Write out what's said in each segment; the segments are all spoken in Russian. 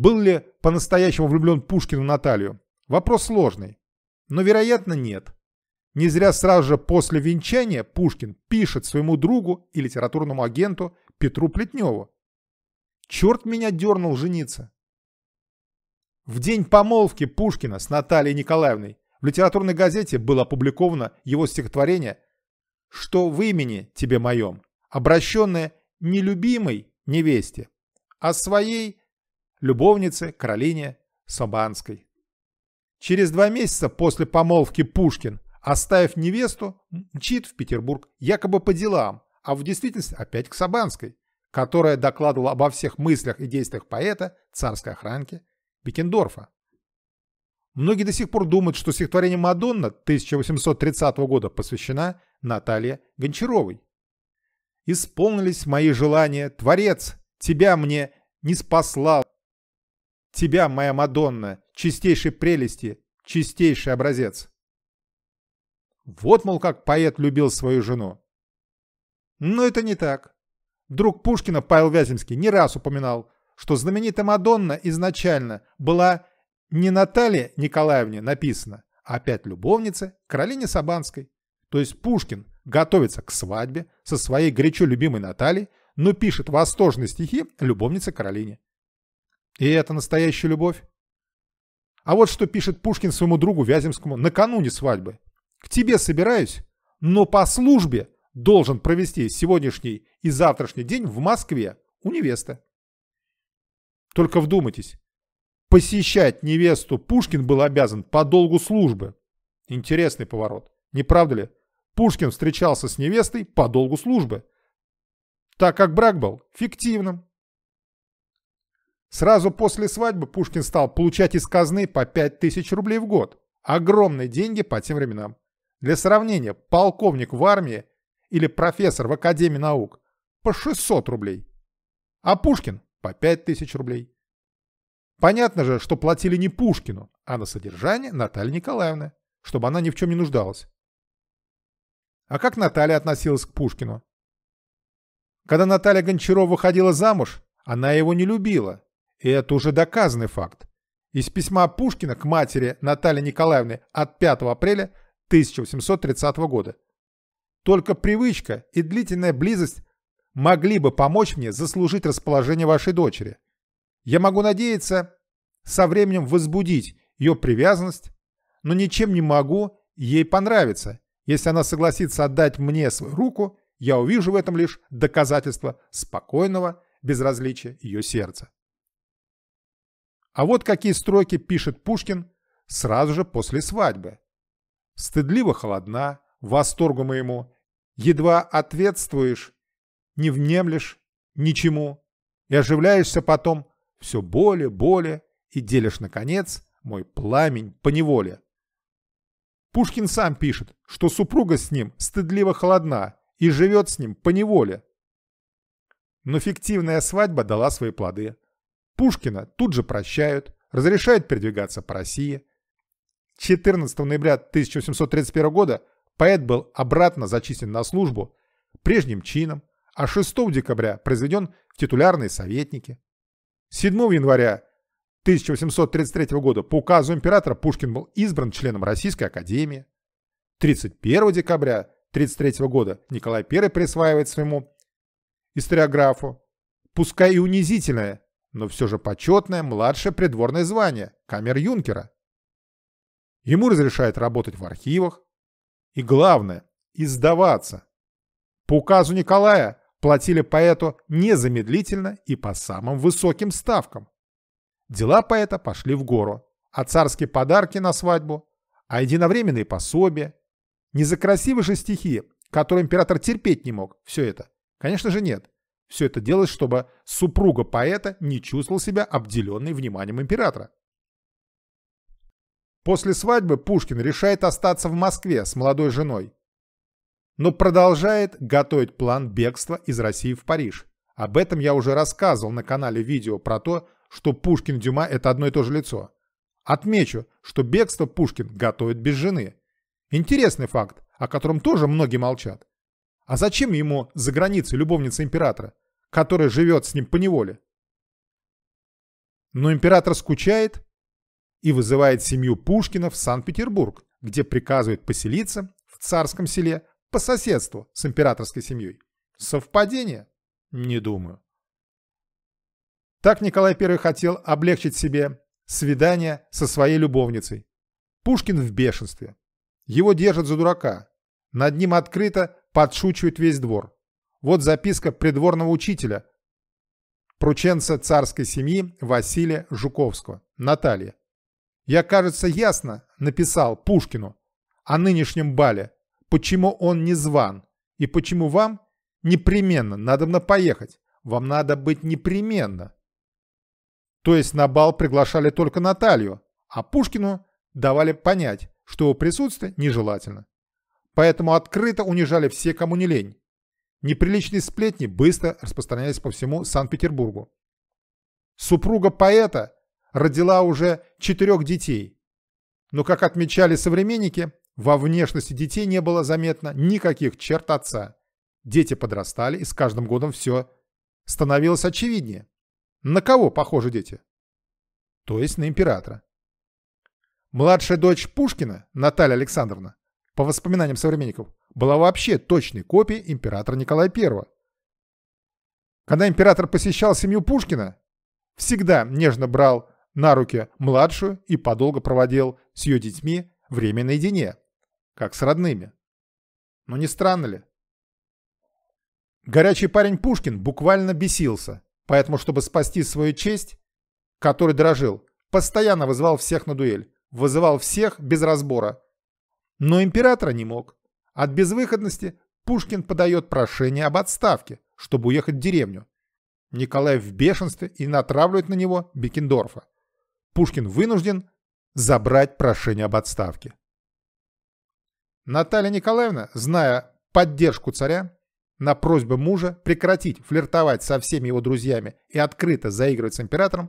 Был ли по-настоящему влюблен Пушкин в Наталью? Вопрос сложный. Но, вероятно, нет. Не зря сразу же после венчания Пушкин пишет своему другу и литературному агенту Петру Плетневу. «Черт меня дернул жениться». В день помолвки Пушкина с Натальей Николаевной в литературной газете было опубликовано его стихотворение «Что в имени тебе моем», обращенное не любимой невесте, а своей любовнице Каролине Собанской. Через два месяца после помолвки Пушкин, оставив невесту, мчит в Петербург якобы по делам, а в действительности опять к Собанской, которая докладывала обо всех мыслях и действиях поэта, царской охранки, Бекендорфа. Многие до сих пор думают, что стихотворение «Мадонна» 1830 года посвящена Наталье Гончаровой. «Исполнились мои желания, Творец, тебя мне не спасла, Тебя, моя Мадонна, чистейшей прелести, чистейший образец. Вот, мол, как поэт любил свою жену. Но это не так. Друг Пушкина Павел Вяземский не раз упоминал, что знаменитая Мадонна изначально была не Наталье Николаевне написана, а опять любовнице Каролине Сабанской. То есть Пушкин готовится к свадьбе со своей горячо любимой Натальей, но пишет восторженные стихи любовнице Каролине. И это настоящая любовь? А вот что пишет Пушкин своему другу Вяземскому накануне свадьбы. «К тебе собираюсь, но по службе должен провести сегодняшний и завтрашний день в Москве у невесты». Только вдумайтесь, посещать невесту Пушкин был обязан по долгу службы. Интересный поворот, не правда ли? Пушкин встречался с невестой по долгу службы, так как брак был фиктивным. Сразу после свадьбы Пушкин стал получать из казны по 5000 рублей в год. Огромные деньги по тем временам. Для сравнения, полковник в армии или профессор в Академии наук по 600 рублей, а Пушкин по 5000 рублей. Понятно же, что платили не Пушкину, а на содержание Натальи Николаевны, чтобы она ни в чем не нуждалась. А как Наталья относилась к Пушкину? Когда Наталья Гончарова выходила замуж, она его не любила, и это уже доказанный факт. Из письма Пушкина к матери Натальи Николаевны от 5 апреля 1830 года. Только привычка и длительная близость могли бы помочь мне заслужить расположение вашей дочери. Я могу надеяться со временем возбудить ее привязанность, но ничем не могу ей понравиться. Если она согласится отдать мне свою руку, я увижу в этом лишь доказательство спокойного безразличия ее сердца. А вот какие строки пишет Пушкин сразу же после свадьбы. «Стыдливо холодна, восторгу моему, едва ответствуешь, не внемлешь ничему, и оживляешься потом все более, более, и делишь, наконец, мой пламень по неволе. Пушкин сам пишет, что супруга с ним стыдливо холодна и живет с ним по неволе. Но фиктивная свадьба дала свои плоды. Пушкина тут же прощают, разрешают передвигаться по России. 14 ноября 1831 года поэт был обратно зачислен на службу прежним чином, а 6 декабря произведен в титулярные советники. 7 января 1833 года по указу императора Пушкин был избран членом Российской Академии. 31 декабря 1933 года Николай I присваивает своему историографу, пускай и унизительное, но все же почетное младшее придворное звание – камер-юнкера. Ему разрешают работать в архивах и, главное, издаваться. По указу Николая платили поэту незамедлительно и по самым высоким ставкам. Дела поэта пошли в гору, а царские подарки на свадьбу, а единовременные пособия. Не за красивые же стихи, которые император терпеть не мог, все это. Конечно же нет. Все это делалось, чтобы супруга поэта не чувствовал себя обделенной вниманием императора. После свадьбы Пушкин решает остаться в Москве с молодой женой, но продолжает готовить план бегства из России в Париж. Об этом я уже рассказывал на канале видео про то, что Пушкин-Дюма и – это одно и то же лицо. Отмечу, что бегство Пушкин готовит без жены. Интересный факт, о котором тоже многие молчат. А зачем ему за границей любовница императора? который живет с ним по неволе. Но император скучает и вызывает семью Пушкина в Санкт-Петербург, где приказывает поселиться в царском селе по соседству с императорской семьей. Совпадение? Не думаю. Так Николай I хотел облегчить себе свидание со своей любовницей. Пушкин в бешенстве. Его держат за дурака. Над ним открыто подшучивает весь двор. Вот записка придворного учителя, прученца царской семьи Василия Жуковского, Наталья. Я, кажется, ясно написал Пушкину о нынешнем бале, почему он не зван и почему вам непременно надо поехать. Вам надо быть непременно. То есть на бал приглашали только Наталью, а Пушкину давали понять, что его присутствие нежелательно. Поэтому открыто унижали все, кому не лень. Неприличные сплетни быстро распространялись по всему Санкт-Петербургу. Супруга поэта родила уже четырех детей. Но, как отмечали современники, во внешности детей не было заметно никаких черт отца. Дети подрастали, и с каждым годом все становилось очевиднее. На кого похожи дети? То есть на императора. Младшая дочь Пушкина, Наталья Александровна, по воспоминаниям современников, была вообще точной копией императора Николая I. Когда император посещал семью Пушкина, всегда нежно брал на руки младшую и подолго проводил с ее детьми время наедине, как с родными. Но не странно ли? Горячий парень Пушкин буквально бесился, поэтому, чтобы спасти свою честь, который дорожил, постоянно вызывал всех на дуэль, вызывал всех без разбора. Но императора не мог. От безвыходности Пушкин подает прошение об отставке, чтобы уехать в деревню. Николай в бешенстве и натравливает на него Бекендорфа. Пушкин вынужден забрать прошение об отставке. Наталья Николаевна, зная поддержку царя, на просьбу мужа прекратить флиртовать со всеми его друзьями и открыто заигрывать с императором,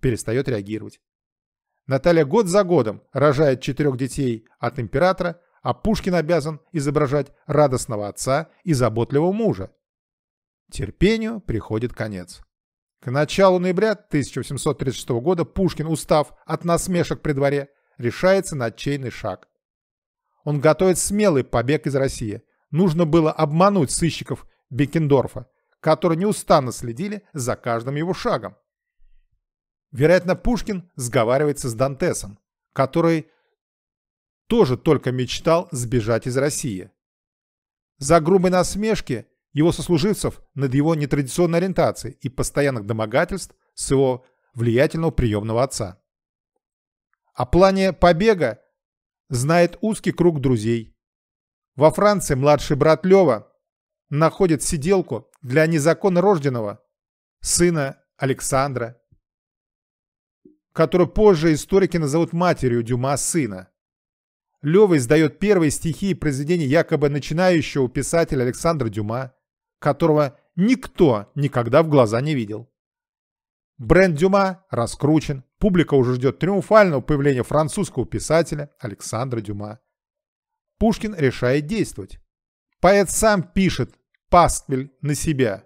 перестает реагировать. Наталья год за годом рожает четырех детей от императора, а Пушкин обязан изображать радостного отца и заботливого мужа. Терпению приходит конец. К началу ноября 1836 года Пушкин, устав от насмешек при дворе, решается на отчаянный шаг. Он готовит смелый побег из России. Нужно было обмануть сыщиков Бекендорфа, которые неустанно следили за каждым его шагом. Вероятно, Пушкин сговаривается с Дантесом, который тоже только мечтал сбежать из России. За грубые насмешки его сослуживцев над его нетрадиционной ориентацией и постоянных домогательств с его влиятельного приемного отца. О плане побега знает узкий круг друзей. Во Франции младший брат Лева находит сиделку для незаконно рожденного сына Александра, которую позже историки назовут матерью Дюма сына. Лева издает первые стихи и произведения якобы начинающего писателя Александра Дюма, которого никто никогда в глаза не видел. Бренд Дюма раскручен, публика уже ждет триумфального появления французского писателя Александра Дюма. Пушкин решает действовать. Поэт сам пишет пасквиль на себя.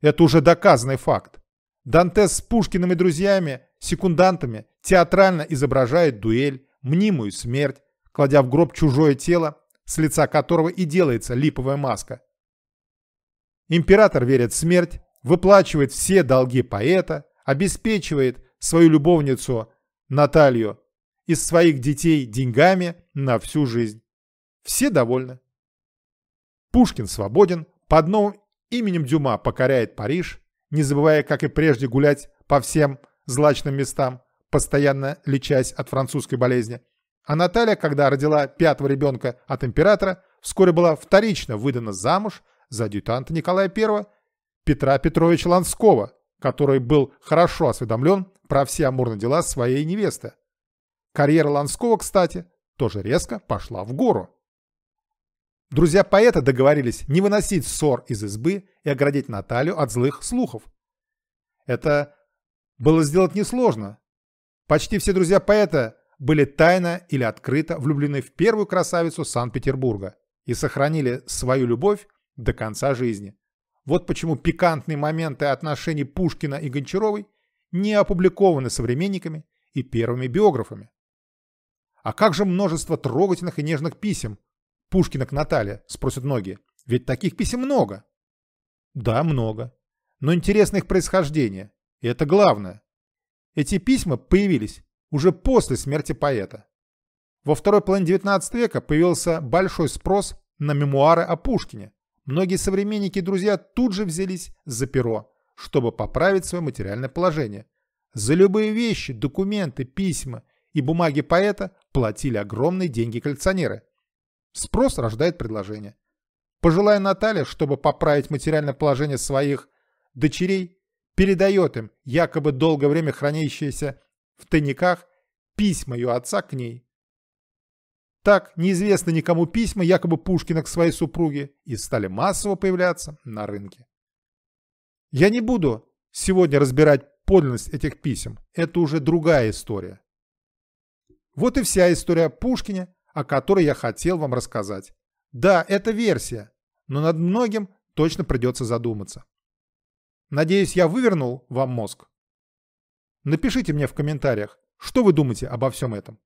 Это уже доказанный факт. Дантес с Пушкиными друзьями, секундантами, театрально изображает дуэль, мнимую смерть, кладя в гроб чужое тело, с лица которого и делается липовая маска. Император верит в смерть, выплачивает все долги поэта, обеспечивает свою любовницу Наталью из своих детей деньгами на всю жизнь. Все довольны. Пушкин свободен, под новым именем Дюма покоряет Париж, не забывая, как и прежде, гулять по всем злачным местам постоянно лечась от французской болезни. А Наталья, когда родила пятого ребенка от императора, вскоре была вторично выдана замуж за адъютанта Николая I Петра Петровича Ланского, который был хорошо осведомлен про все амурные дела своей невесты. Карьера Ланского, кстати, тоже резко пошла в гору. Друзья поэта договорились не выносить ссор из избы и оградить Наталью от злых слухов. Это было сделать несложно, Почти все друзья поэта были тайно или открыто влюблены в первую красавицу Санкт-Петербурга и сохранили свою любовь до конца жизни. Вот почему пикантные моменты отношений Пушкина и Гончаровой не опубликованы современниками и первыми биографами. А как же множество трогательных и нежных писем Пушкина к Наталье, спросят многие. Ведь таких писем много. Да, много. Но интересно их происхождение. И это главное. Эти письма появились уже после смерти поэта. Во второй половине XIX века появился большой спрос на мемуары о Пушкине. Многие современники и друзья тут же взялись за перо, чтобы поправить свое материальное положение. За любые вещи, документы, письма и бумаги поэта платили огромные деньги коллекционеры. Спрос рождает предложение. Пожелая Наталья, чтобы поправить материальное положение своих дочерей, передает им якобы долгое время хранящиеся в тайниках письма ее отца к ней. Так неизвестно никому письма якобы Пушкина к своей супруге и стали массово появляться на рынке. Я не буду сегодня разбирать подлинность этих писем, это уже другая история. Вот и вся история о Пушкине, о которой я хотел вам рассказать. Да, это версия, но над многим точно придется задуматься. Надеюсь, я вывернул вам мозг? Напишите мне в комментариях, что вы думаете обо всем этом.